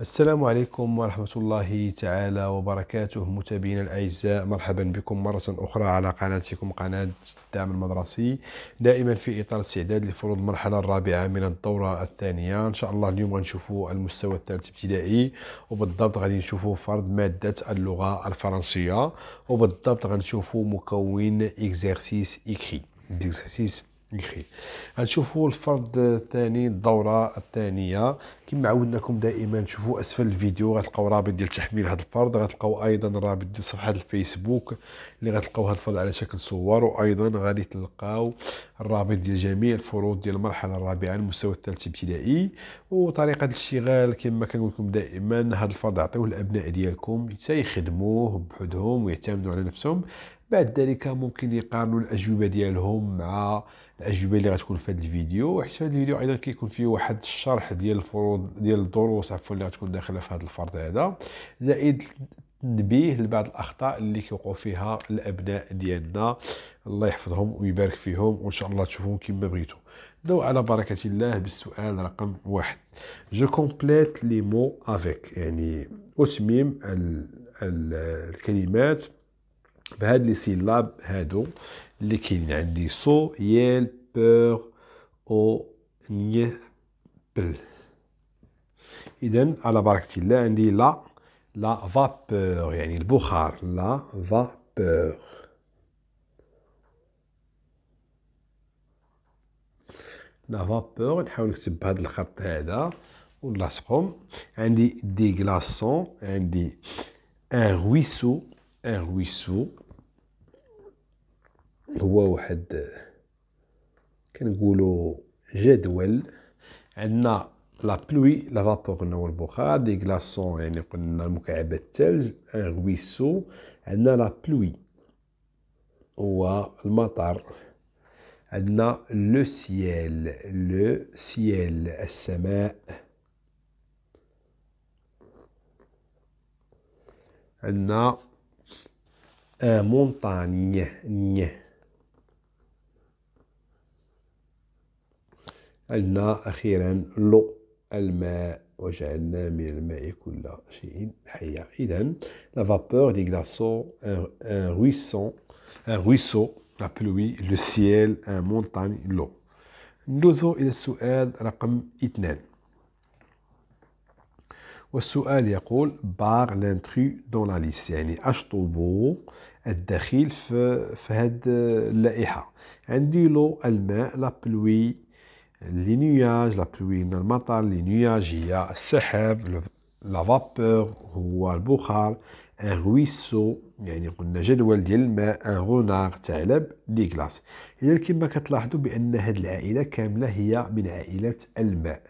السلام عليكم ورحمة الله تعالى وبركاته متابعينا الأعزاء مرحبا بكم مرة أخرى على قناتكم قناة الدعم المدرسي دائما في إطار استعداد لفروض المرحلة الرابعة من الدورة الثانية إن شاء الله اليوم غنشوفوا المستوى الثالث ابتدائي وبالضبط غادي نشوفوا فرض مادة اللغة الفرنسية وبالضبط غنشوفوا مكون إكزارسيس إكري إكزارسيس الخيل غنشوفوا الفرد الثاني الدوره الثانيه كما عودناكم دائما شوفوا اسفل الفيديو غتلقاو رابط ديال تحميل هذا الفرد غتلقاو ايضا رابط ديال صفحه الفيسبوك اللي غتلقاو هذا الفرد على شكل صور وايضا غادي تلقاو الرابط ديال جميع الفروض ديال المرحله الرابعه المستوى الثالث ابتدائي وطريقه الاشتغال كما كنقول لكم دائما هذا الفرد عطيوه الابناء ديالكم حتى يخدموه بحدهم ويعتمدوا على نفسهم بعد ذلك ممكن يقارنوا الاجوبه ديالهم مع الاجوبه اللي غتكون في هذا الفيديو وحتى هذا الفيديو ايضا كيكون فيه واحد الشرح ديال الفروض ديال الدروس عفوا اللي غتكون داخله في هذا الفرض هذا زائد تنبيه لبعض الاخطاء اللي كيوقعوا فيها الابناء ديالنا الله يحفظهم ويبارك فيهم وان شاء الله تشوفوهم كما بغيتوا نبداو على بركه الله بالسؤال رقم واحد جو كومبليت لي مو افيك يعني اتمم الكلمات بهاد لي سيلاب هادو اللي كاينين عندي سو يال بور او ني بل اذا على بركه الله عندي لا لا فابور يعني البخار لا فابور لا فابور نحاول نكتب بهذا الخط هذا ونلاصقهم عندي دي غلاسون عندي ان رويسو ان رويسو هو واحد كنقولوا جدول عندنا لا بلوي لا فابور قلنا هو البخار دي غلاسون يعني قلنا مكعبات الثلج ان غويسو عندنا لا بلوي هو المطر عندنا لو سيال لو سيال السماء عندنا مونطانية نيه عندنا أخيرا لو الماء وجعلنا من الماء كل شيء حيا إذا لا فابور دي glaçons ان رويسون ان رويسو لا بلوي لو سييل ان مونتان لو ندوزو إلى السؤال رقم اثنان والسؤال يقول بار لانتري دون لا ليست يعني اشطوبو الدخيل في, في هاد اللائحه عندي لو الماء لا بلوي les لا بلوي من المطر, les nuages, هي السحاب, لا فابور هو البخار, ان ruisseau, يعني قلنا جدول ديال الماء, ان رونار, ثعلب, دي كلاس. إذا كما كتلاحظوا بأن هذه العائلة كاملة هي من عائلة الماء.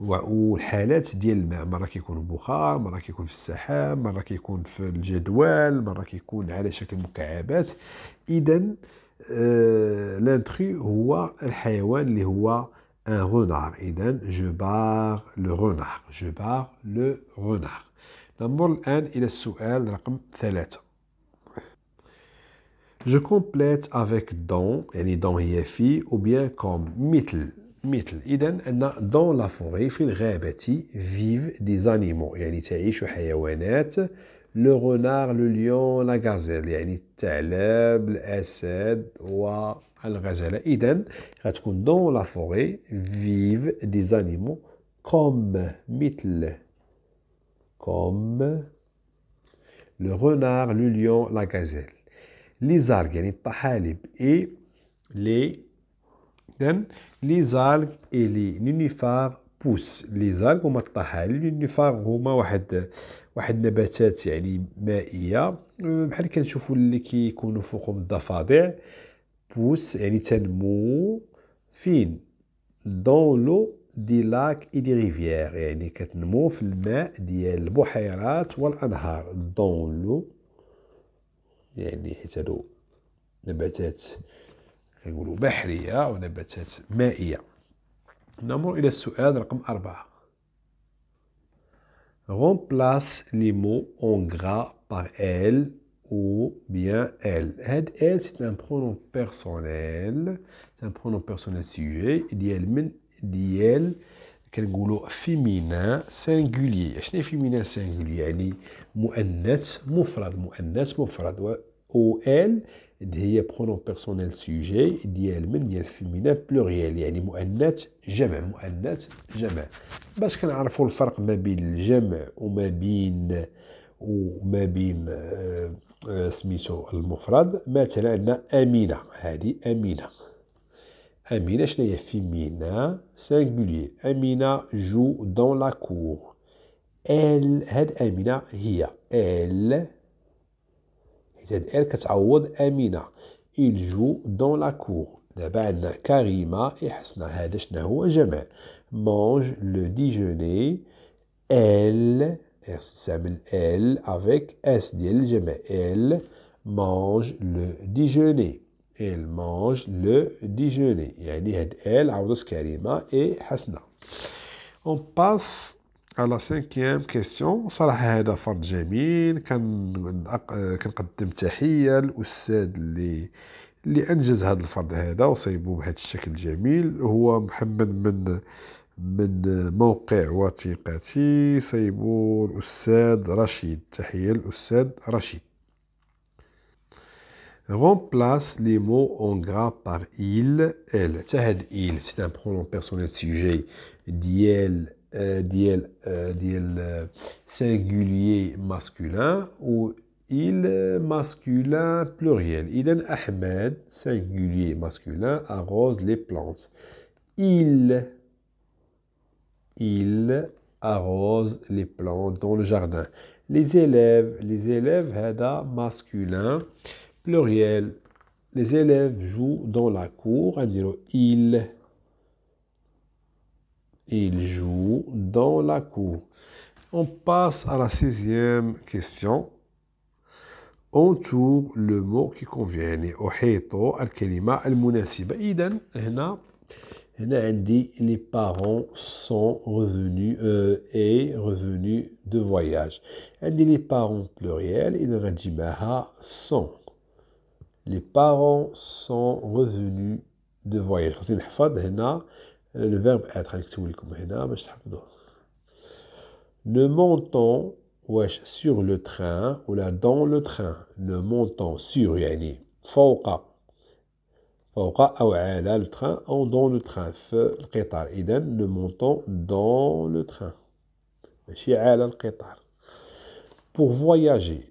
والحالات ديال الماء مره كيكون بخار مره كيكون في السحاب مره كيكون في الجدول مره كيكون على شكل مكعبات اذا آه لانتري هو الحيوان اللي هو un renard. Idem. je barre le renard. Je barre le renard. نمر الآن رقم Je complète avec dans, يعني dans هي في ou bien comme مثل مثل dans la forêt في الغابة vivent des animaux يعني تعيش حيوانات le renard, le lion, la gazelle يعني الثعلب, الغزالة إذا غتكون دون لا فوغي فيف دي زانيمو كوم مثل كوم لو renard, لو ليون لا غازيل لي زالك يعني الطحالب اي لي إذن لي زالك اي لي نونيفار بوس لي زالك هما الطحالب النونيفار هما واحد واحد نباتات يعني مائية بحال كنشوفو اللي كيكونوا فوقهم الضفادع بوس يعني تنمو فين دون لو دي لاك اي دي ريفيير يعني كتنمو في الماء ديال البحيرات والانهار دون لو يعني حيت هادو نباتات كنقولوا بحريه ونباتات مائيه نمر الى السؤال رقم أربعة remplace les mots en gras par L ou bien elle. Had elle, c'est un pronom personnel. C'est un pronom personnel sujet. ديال من ديال كنقولوا فيمينان سينغولي شنو فيمينان سينغولي يعني مؤنث مفرد مؤنث مفرد و ال هي برونون بيرسونيل سوجي ديال من ديال فيمينان بلوريال يعني مؤنث جمع مؤنث جمع باش كنعرفوا الفرق ما بين الجمع وما بين وما بين آه آه، سميتو المفرد مثلا عندنا امينه هذه امينه امينه شنو هي فيمينا سينغوليي امينه جو دون لا كور ال هاد امينه هي ال حيت هاد ال كتعوض امينه il joue dans la cour. دابا عندنا كريمة إحسنا هذا شنو هو جمع مونج لو ديجوني ال استعمل ال avec S ديال الجمع elle mange le déjeuner elle mange le déjeuner يعني هاد elle عوضت كريمة et حسنة on passe à la cinquième question صراحة هذا فرد جميل كان كنقدم تحية للأستاذ اللي اللي انجز هذا الفرض هذا وصيبوه بهذا الشكل الجميل هو محمد من من موقع وثيقتي Remplace les mots en gras par il, elle. il, c'est un pronom personnel sujet. Diel »« diel, diel singulier masculin ou il masculin pluriel. Idan Ahmed, singulier masculin, arrose les plantes. Il il arrose les plantes dans le jardin. Les élèves, les élèves, hada masculin, pluriel. Les élèves jouent dans la cour, il. Il joue dans la cour. On passe à la sixième question. Entoure le mot qui convient. al-kalima al-munasiba. Elle dit les parents sont revenus euh, et revenus de voyage. Elle dit les parents pluriel et ah, sont. Les parents sont revenus de voyage. Euh, le verbe être Ne montons sur le train ou là dans le train. Ne montons sur Yani au cas elle a le train en dans le train feu le et le montant dans le train chez elle a le pour voyager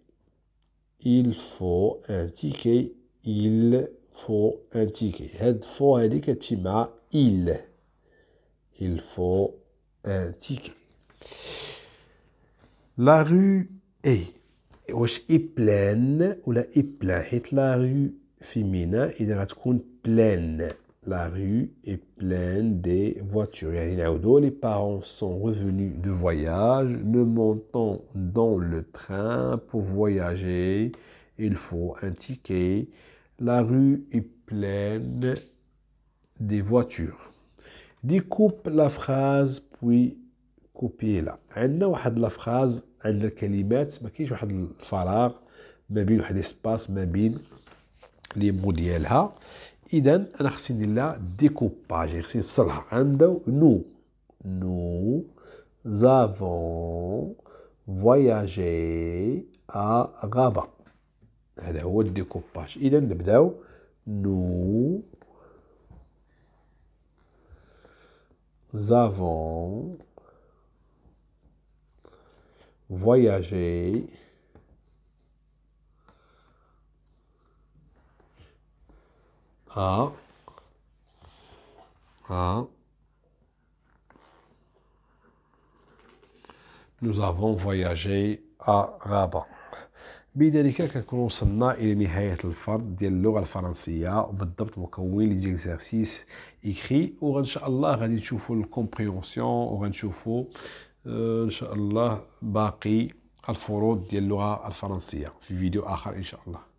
il faut un ticket il faut un ticket et de il il faut un ticket la rue est aussi pleine ou la est pleine. est la rue féminin, il va pleine. La rue est pleine des voitures. Les parents sont revenus de voyage, ne montant dans le train pour voyager. Il faut un ticket. La rue est pleine des voitures. Découpe la phrase puis copie la On a la phrase, عندنا الكلمات ما كاينش Mais الفراغ ما بين واحد espace مو ديالها اذا انا خصني ندير لها ديكوباج خصني نفصلها نبداو نو نو زافون فواياجي ا غابه هذا هو الديكوباج اذا نبداو نو زافون فواياجي آ اه. A. اه. Nous avons voyagé à غابة. بذلك كنكون وصلنا الى نهايه الفرد ديال اللغه الفرنسيه بالضبط مكون لي زيكسيرسيس ايكري وان شاء الله غادي نشوفوا الكومبريونسيون وغنشوفوا آه، ان شاء الله باقي الفروض ديال اللغه الفرنسيه في فيديو اخر ان شاء الله